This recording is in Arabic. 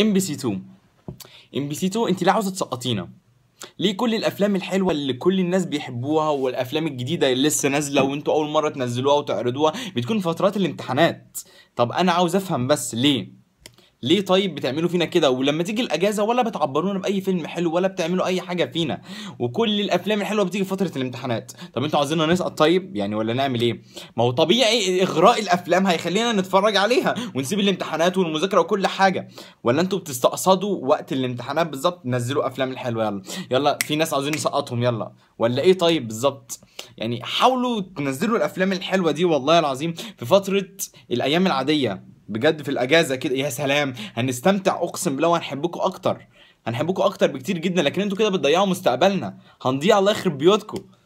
ام بي سي 2 ام بي سي 2 انت لا عاوزه تسقطينا ليه كل الافلام الحلوه اللي كل الناس بيحبوها والافلام الجديده اللي لسه نازله وانتوا اول مره تنزلوها وتعرضوها بتكون فترات الامتحانات طب انا عاوز افهم بس ليه ليه طيب بتعملوا فينا كده ولما تيجي الاجازه ولا بتعبرونا باي فيلم حلو ولا بتعملوا اي حاجه فينا وكل الافلام الحلوه بتيجي في فتره الامتحانات طب انتوا عايزيننا نسقط طيب يعني ولا نعمل ايه ما هو طبيعي اغراء الافلام هيخلينا نتفرج عليها ونسيب الامتحانات والمذاكره وكل حاجه ولا انتوا بتستقصدوا وقت الامتحانات بالظبط نزلوا افلام الحلوه يلا يلا في ناس عاوزين نسقطهم يلا ولا ايه طيب بالظبط يعني حاولوا تنزلوا الافلام الحلوه دي والله العظيم في فتره الايام العاديه بجد في الاجازه كده يا سلام هنستمتع اقسم بالله وهنحبكم اكتر هنحبكم اكتر بكتير جدا لكن انتوا كده بتضيعوا مستقبلنا هنضيع الله يخرب بيوتكم